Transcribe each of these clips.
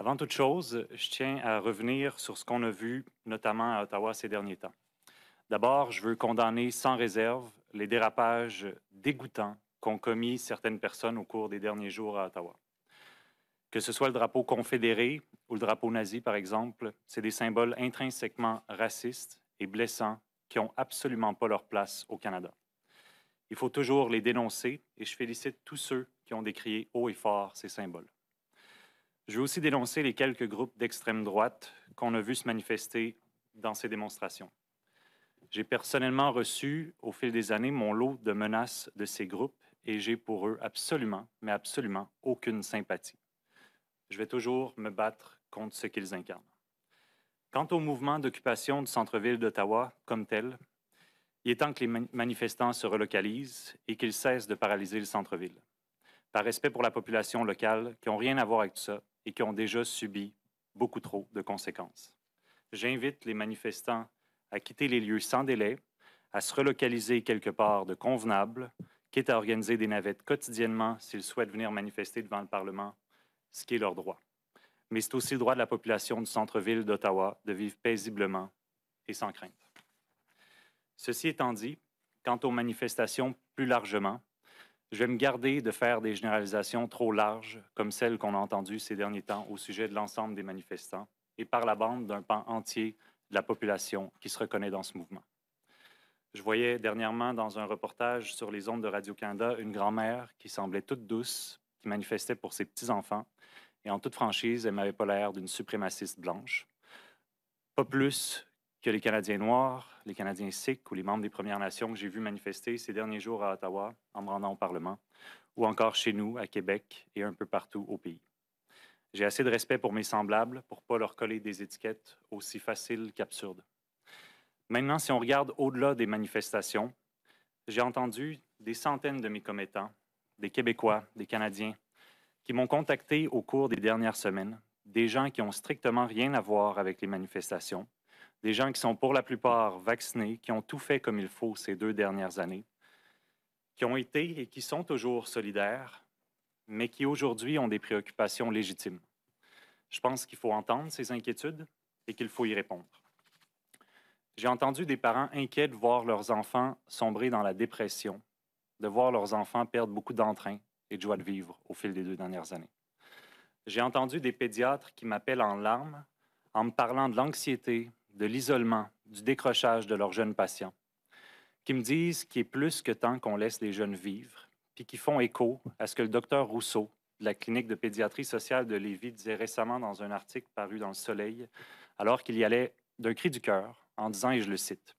Avant toute chose, je tiens à revenir sur ce qu'on a vu, notamment à Ottawa ces derniers temps. D'abord, je veux condamner sans réserve les dérapages dégoûtants qu'ont commis certaines personnes au cours des derniers jours à Ottawa. Que ce soit le drapeau confédéré ou le drapeau nazi, par exemple, c'est des symboles intrinsèquement racistes et blessants qui n'ont absolument pas leur place au Canada. Il faut toujours les dénoncer et je félicite tous ceux qui ont décrié haut et fort ces symboles. Je veux aussi dénoncer les quelques groupes d'extrême droite qu'on a vu se manifester dans ces démonstrations. J'ai personnellement reçu au fil des années mon lot de menaces de ces groupes et j'ai pour eux absolument, mais absolument aucune sympathie. Je vais toujours me battre contre ce qu'ils incarnent. Quant au mouvement d'occupation du centre-ville d'Ottawa comme tel, il est temps que les manifestants se relocalisent et qu'ils cessent de paralyser le centre-ville. Par respect pour la population locale, qui n'ont rien à voir avec tout ça, et qui ont déjà subi beaucoup trop de conséquences. J'invite les manifestants à quitter les lieux sans délai, à se relocaliser quelque part de convenable, quitte à organiser des navettes quotidiennement s'ils souhaitent venir manifester devant le Parlement, ce qui est leur droit. Mais c'est aussi le droit de la population du centre-ville d'Ottawa de vivre paisiblement et sans crainte. Ceci étant dit, quant aux manifestations plus largement, je vais me garder de faire des généralisations trop larges, comme celles qu'on a entendues ces derniers temps au sujet de l'ensemble des manifestants et par la bande d'un pan entier de la population qui se reconnaît dans ce mouvement. Je voyais dernièrement dans un reportage sur les ondes de Radio-Canada une grand-mère qui semblait toute douce, qui manifestait pour ses petits-enfants, et en toute franchise, elle n'avait pas l'air d'une suprémaciste blanche. Pas plus que les Canadiens noirs, les Canadiens sikhs ou les membres des Premières Nations que j'ai vu manifester ces derniers jours à Ottawa en me rendant au Parlement, ou encore chez nous, à Québec et un peu partout au pays. J'ai assez de respect pour mes semblables pour ne pas leur coller des étiquettes aussi faciles qu'absurdes. Maintenant, si on regarde au-delà des manifestations, j'ai entendu des centaines de mes commettants, des Québécois, des Canadiens, qui m'ont contacté au cours des dernières semaines, des gens qui ont strictement rien à voir avec les manifestations, des gens qui sont pour la plupart vaccinés, qui ont tout fait comme il faut ces deux dernières années, qui ont été et qui sont toujours solidaires, mais qui aujourd'hui ont des préoccupations légitimes. Je pense qu'il faut entendre ces inquiétudes et qu'il faut y répondre. J'ai entendu des parents inquiets de voir leurs enfants sombrer dans la dépression, de voir leurs enfants perdre beaucoup d'entrain et de joie de vivre au fil des deux dernières années. J'ai entendu des pédiatres qui m'appellent en larmes en me parlant de l'anxiété, de l'isolement, du décrochage de leurs jeunes patients, qui me disent qu'il est plus que temps qu'on laisse les jeunes vivre, puis qui font écho à ce que le docteur Rousseau de la clinique de pédiatrie sociale de Lévis disait récemment dans un article paru dans Le Soleil, alors qu'il y allait d'un cri du cœur en disant, et je le cite,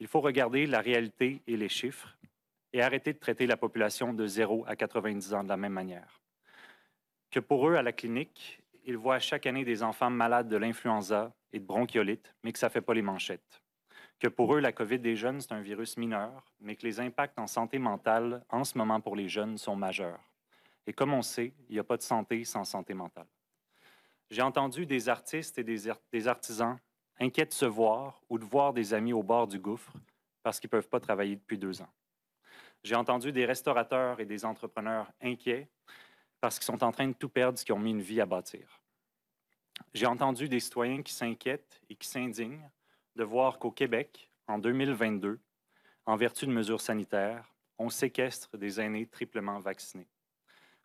Il faut regarder la réalité et les chiffres et arrêter de traiter la population de 0 à 90 ans de la même manière. Que pour eux, à la clinique, ils voient chaque année des enfants malades de l'influenza, et de bronchiolite, mais que ça ne fait pas les manchettes. Que pour eux, la COVID des jeunes, c'est un virus mineur, mais que les impacts en santé mentale en ce moment pour les jeunes sont majeurs. Et comme on sait, il n'y a pas de santé sans santé mentale. J'ai entendu des artistes et des, artisans inquiets de se voir ou de voir des amis au bord du gouffre parce qu'ils ne peuvent pas travailler depuis deux ans. J'ai entendu des restaurateurs et des entrepreneurs inquiets parce qu'ils sont en train de tout perdre ce qu'ils ont mis une vie à bâtir. J'ai entendu des citoyens qui s'inquiètent et qui s'indignent de voir qu'au Québec, en 2022, en vertu de mesures sanitaires, on séquestre des aînés triplement vaccinés.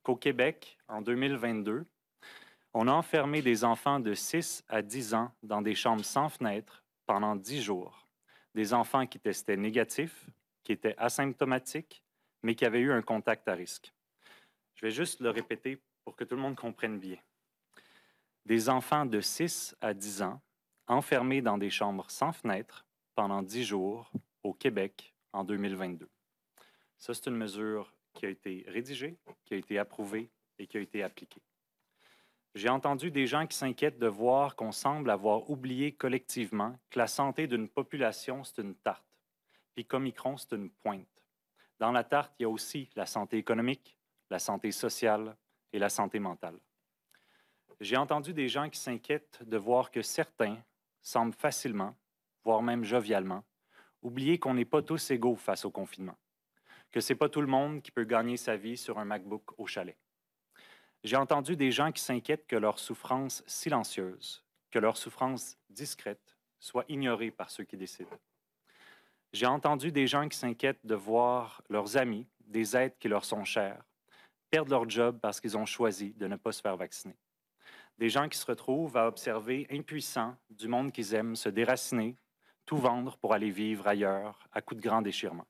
Qu'au Québec, en 2022, on a enfermé des enfants de 6 à 10 ans dans des chambres sans fenêtres pendant 10 jours. Des enfants qui testaient négatifs, qui étaient asymptomatiques, mais qui avaient eu un contact à risque. Je vais juste le répéter pour que tout le monde comprenne bien des enfants de 6 à 10 ans enfermés dans des chambres sans fenêtres pendant 10 jours au Québec en 2022. Ça, c'est une mesure qui a été rédigée, qui a été approuvée et qui a été appliquée. J'ai entendu des gens qui s'inquiètent de voir qu'on semble avoir oublié collectivement que la santé d'une population, c'est une tarte, puis qu'Omicron, c'est une pointe. Dans la tarte, il y a aussi la santé économique, la santé sociale et la santé mentale. J'ai entendu des gens qui s'inquiètent de voir que certains semblent facilement, voire même jovialement, oublier qu'on n'est pas tous égaux face au confinement, que c'est pas tout le monde qui peut gagner sa vie sur un MacBook au chalet. J'ai entendu des gens qui s'inquiètent que leur souffrance silencieuse, que leur souffrance discrète soit ignorée par ceux qui décident. J'ai entendu des gens qui s'inquiètent de voir leurs amis, des êtres qui leur sont chers, perdre leur job parce qu'ils ont choisi de ne pas se faire vacciner. Des gens qui se retrouvent à observer impuissants du monde qu'ils aiment se déraciner, tout vendre pour aller vivre ailleurs à coup de grands déchirements.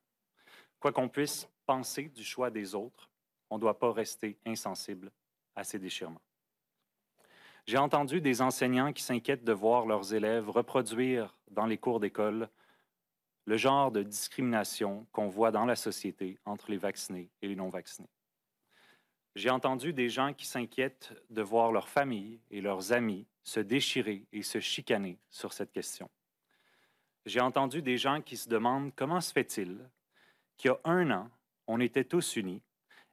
Quoi qu'on puisse penser du choix des autres, on ne doit pas rester insensible à ces déchirements. J'ai entendu des enseignants qui s'inquiètent de voir leurs élèves reproduire dans les cours d'école le genre de discrimination qu'on voit dans la société entre les vaccinés et les non-vaccinés. J'ai entendu des gens qui s'inquiètent de voir leur famille et leurs amis se déchirer et se chicaner sur cette question. J'ai entendu des gens qui se demandent comment se fait-il qu'il y a un an, on était tous unis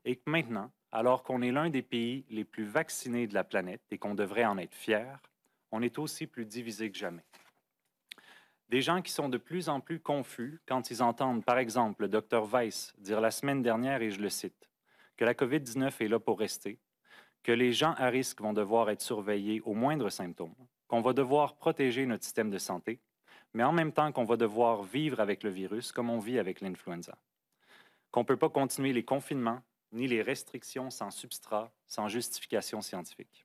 et que maintenant, alors qu'on est l'un des pays les plus vaccinés de la planète et qu'on devrait en être fier, on est aussi plus divisé que jamais. Des gens qui sont de plus en plus confus quand ils entendent, par exemple, le docteur Weiss dire la semaine dernière, et je le cite, que la COVID-19 est là pour rester, que les gens à risque vont devoir être surveillés aux moindres symptômes, qu'on va devoir protéger notre système de santé, mais en même temps qu'on va devoir vivre avec le virus comme on vit avec l'influenza, qu'on ne peut pas continuer les confinements ni les restrictions sans substrat, sans justification scientifique.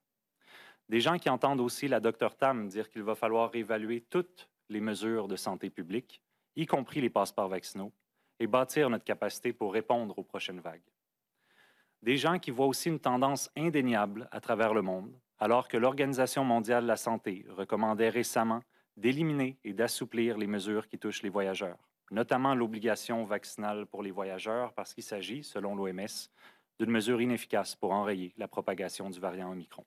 Des gens qui entendent aussi la docteur Tam dire qu'il va falloir évaluer toutes les mesures de santé publique, y compris les passeports vaccinaux, et bâtir notre capacité pour répondre aux prochaines vagues des gens qui voient aussi une tendance indéniable à travers le monde, alors que l'Organisation mondiale de la santé recommandait récemment d'éliminer et d'assouplir les mesures qui touchent les voyageurs, notamment l'obligation vaccinale pour les voyageurs parce qu'il s'agit, selon l'OMS, d'une mesure inefficace pour enrayer la propagation du variant Omicron.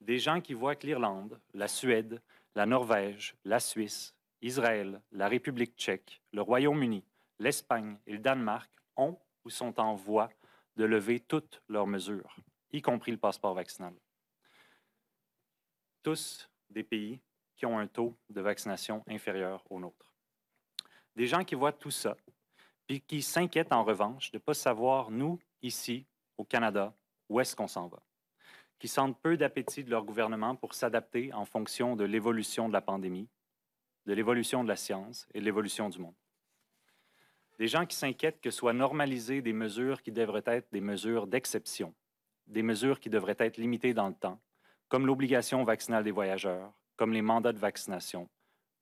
Des gens qui voient que l'Irlande, la Suède, la Norvège, la Suisse, Israël, la République tchèque, le Royaume-Uni, l'Espagne et le Danemark ont ou sont en voie de lever toutes leurs mesures, y compris le passeport vaccinal. Tous des pays qui ont un taux de vaccination inférieur au nôtre. Des gens qui voient tout ça, puis qui s'inquiètent en revanche de ne pas savoir, nous, ici, au Canada, où est-ce qu'on s'en va, qui sentent peu d'appétit de leur gouvernement pour s'adapter en fonction de l'évolution de la pandémie, de l'évolution de la science et de l'évolution du monde. Des gens qui s'inquiètent que soient normalisées des mesures qui devraient être des mesures d'exception, des mesures qui devraient être limitées dans le temps, comme l'obligation vaccinale des voyageurs, comme les mandats de vaccination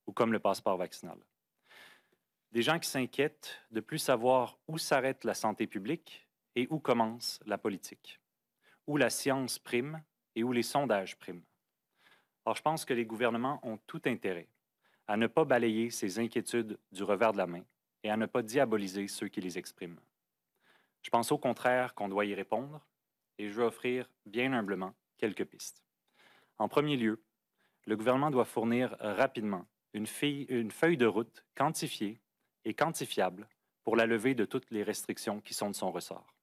ou comme le passeport vaccinal. Des gens qui s'inquiètent de plus savoir où s'arrête la santé publique et où commence la politique, où la science prime et où les sondages priment. Or, je pense que les gouvernements ont tout intérêt à ne pas balayer ces inquiétudes du revers de la main et à ne pas diaboliser ceux qui les expriment. Je pense au contraire qu'on doit y répondre et je veux offrir bien humblement quelques pistes. En premier lieu, le gouvernement doit fournir rapidement une, une feuille de route quantifiée et quantifiable pour la levée de toutes les restrictions qui sont de son ressort.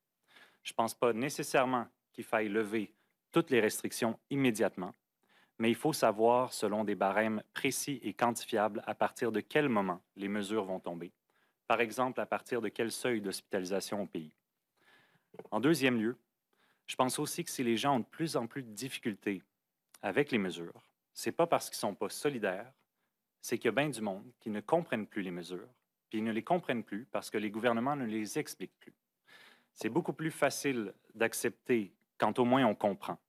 Je ne pense pas nécessairement qu'il faille lever toutes les restrictions immédiatement, mais il faut savoir, selon des barèmes précis et quantifiables, à partir de quel moment les mesures vont tomber par exemple à partir de quel seuil d'hospitalisation au pays. En deuxième lieu, je pense aussi que si les gens ont de plus en plus de difficultés avec les mesures, c'est pas parce qu'ils sont pas solidaires, c'est qu'il y a bien du monde qui ne comprennent plus les mesures, puis ils ne les comprennent plus parce que les gouvernements ne les expliquent plus. C'est beaucoup plus facile d'accepter quand au moins on comprend.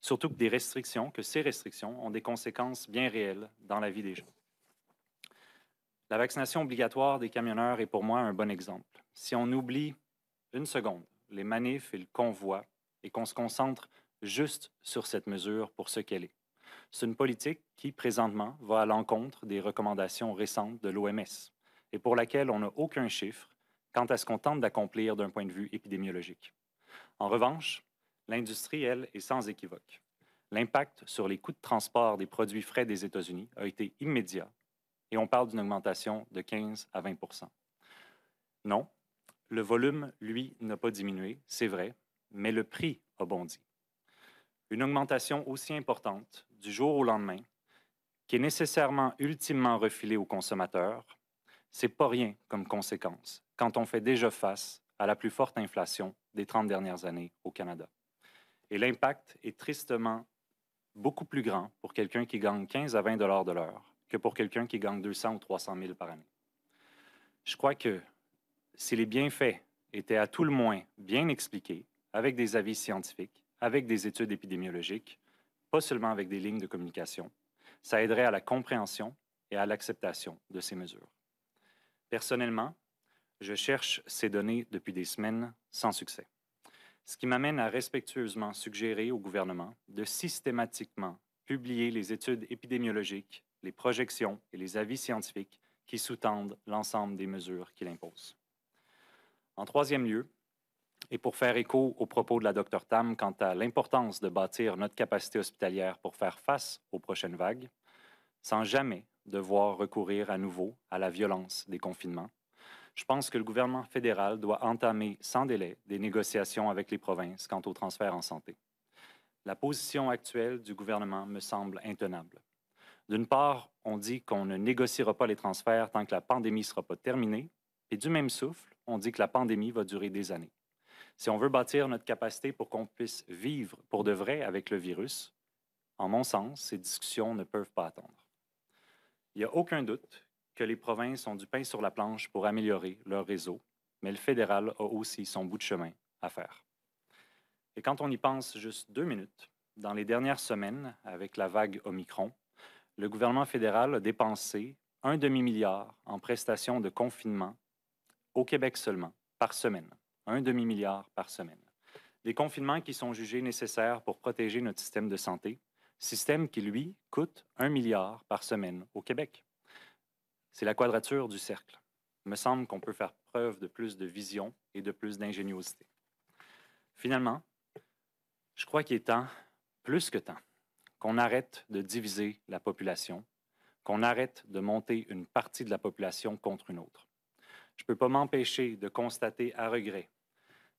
Surtout que des restrictions, que ces restrictions ont des conséquences bien réelles dans la vie des gens. La vaccination obligatoire des camionneurs est pour moi un bon exemple. Si on oublie une seconde les manifs et le convoi et qu'on se concentre juste sur cette mesure pour ce qu'elle est, c'est une politique qui, présentement, va à l'encontre des recommandations récentes de l'OMS et pour laquelle on n'a aucun chiffre quant à ce qu'on tente d'accomplir d'un point de vue épidémiologique. En revanche, l'industrie, elle, est sans équivoque. L'impact sur les coûts de transport des produits frais des États-Unis a été immédiat et on parle d'une augmentation de 15 à 20 Non, le volume, lui, n'a pas diminué, c'est vrai, mais le prix a bondi. Une augmentation aussi importante du jour au lendemain, qui est nécessairement ultimement refilée aux consommateurs, c'est pas rien comme conséquence quand on fait déjà face à la plus forte inflation des 30 dernières années au Canada. Et l'impact est tristement beaucoup plus grand pour quelqu'un qui gagne 15 à 20 dollars de l'heure que pour quelqu'un qui gagne 200 ou 300 000 par année. Je crois que si les bienfaits étaient à tout le moins bien expliqués, avec des avis scientifiques, avec des études épidémiologiques, pas seulement avec des lignes de communication, ça aiderait à la compréhension et à l'acceptation de ces mesures. Personnellement, je cherche ces données depuis des semaines sans succès, ce qui m'amène à respectueusement suggérer au gouvernement de systématiquement publier les études épidémiologiques les projections et les avis scientifiques qui sous-tendent l'ensemble des mesures qu'il impose. En troisième lieu, et pour faire écho aux propos de la Dr Tam quant à l'importance de bâtir notre capacité hospitalière pour faire face aux prochaines vagues, sans jamais devoir recourir à nouveau à la violence des confinements, je pense que le gouvernement fédéral doit entamer sans délai des négociations avec les provinces quant au transfert en santé. La position actuelle du gouvernement me semble intenable. D'une part, on dit qu'on ne négociera pas les transferts tant que la pandémie ne sera pas terminée, et du même souffle, on dit que la pandémie va durer des années. Si on veut bâtir notre capacité pour qu'on puisse vivre pour de vrai avec le virus, en mon sens, ces discussions ne peuvent pas attendre. Il n'y a aucun doute que les provinces ont du pain sur la planche pour améliorer leur réseau, mais le fédéral a aussi son bout de chemin à faire. Et quand on y pense juste deux minutes, dans les dernières semaines, avec la vague Omicron, le gouvernement fédéral a dépensé un demi-milliard en prestations de confinement au Québec seulement, par semaine. Un demi-milliard par semaine. Des confinements qui sont jugés nécessaires pour protéger notre système de santé, système qui, lui, coûte un milliard par semaine au Québec. C'est la quadrature du cercle. Il me semble qu'on peut faire preuve de plus de vision et de plus d'ingéniosité. Finalement, je crois qu'il est temps, plus que temps, qu'on arrête de diviser la population, qu'on arrête de monter une partie de la population contre une autre. Je ne peux pas m'empêcher de constater à regret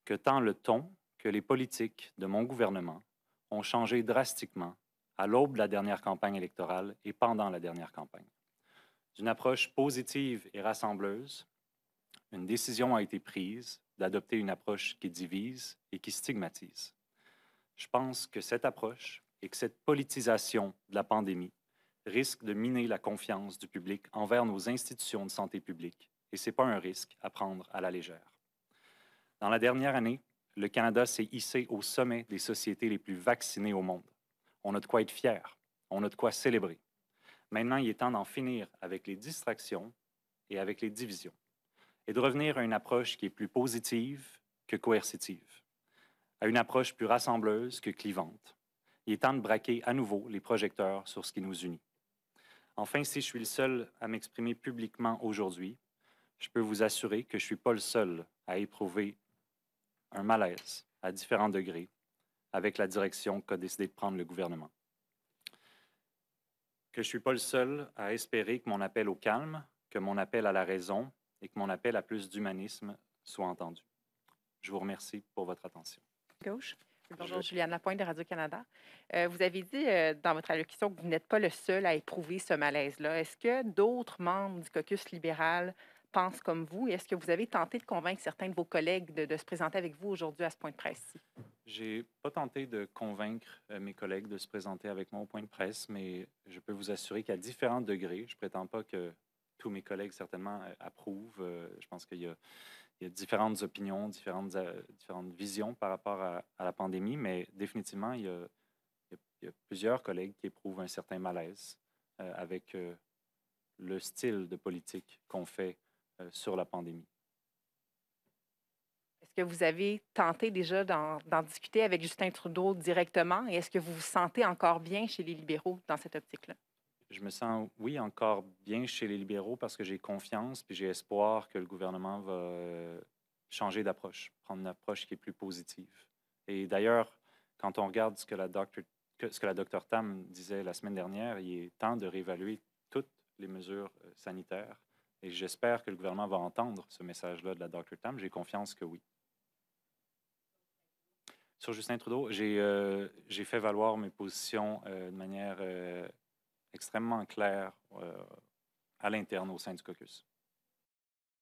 que tant le ton que les politiques de mon gouvernement ont changé drastiquement à l'aube de la dernière campagne électorale et pendant la dernière campagne. D'une approche positive et rassembleuse, une décision a été prise d'adopter une approche qui divise et qui stigmatise. Je pense que cette approche et que cette politisation de la pandémie risque de miner la confiance du public envers nos institutions de santé publique, et ce n'est pas un risque à prendre à la légère. Dans la dernière année, le Canada s'est hissé au sommet des sociétés les plus vaccinées au monde. On a de quoi être fier, on a de quoi célébrer. Maintenant, il est temps d'en finir avec les distractions et avec les divisions, et de revenir à une approche qui est plus positive que coercitive, à une approche plus rassembleuse que clivante, il est temps de braquer à nouveau les projecteurs sur ce qui nous unit. Enfin, si je suis le seul à m'exprimer publiquement aujourd'hui, je peux vous assurer que je ne suis pas le seul à éprouver un malaise à différents degrés avec la direction qu'a décidé de prendre le gouvernement. Que je ne suis pas le seul à espérer que mon appel au calme, que mon appel à la raison et que mon appel à plus d'humanisme soient entendus. Je vous remercie pour votre attention. Gauche. Bonjour, Juliane Lapointe de Radio-Canada. Euh, vous avez dit euh, dans votre allocution que vous n'êtes pas le seul à éprouver ce malaise-là. Est-ce que d'autres membres du caucus libéral pensent comme vous? Est-ce que vous avez tenté de convaincre certains de vos collègues de, se présenter avec vous aujourd'hui à ce point de presse J'ai pas tenté de convaincre euh, mes collègues de se présenter avec moi au point de presse, mais je peux vous assurer qu'à différents degrés, je prétends pas que tous mes collègues certainement approuvent. je pense qu'il y a il y a différentes opinions, différentes, euh, différentes visions par rapport à, la pandémie, mais définitivement, il y, a, plusieurs collègues qui éprouvent un certain malaise euh, avec euh, le style de politique qu'on fait sur la pandémie. Est-ce que vous avez tenté déjà d'en discuter avec Justin Trudeau directement et est-ce que vous vous sentez encore bien chez les libéraux dans cette optique-là? je me sens, oui, encore bien chez les libéraux parce que j'ai confiance puis j'ai espoir que le gouvernement va euh, changer d'approche, prendre une approche qui est plus positive. Et d'ailleurs, quand on regarde ce que la docteur ce que la Tam disait la semaine dernière, il est temps de réévaluer toutes les mesures euh, sanitaires. Et j'espère que le gouvernement va entendre ce message-là de la Dr. Tam. J'ai confiance que oui. Sur Justin Trudeau, j'ai euh, fait valoir mes positions de manière extrêmement clair euh, à l'interne au sein du caucus.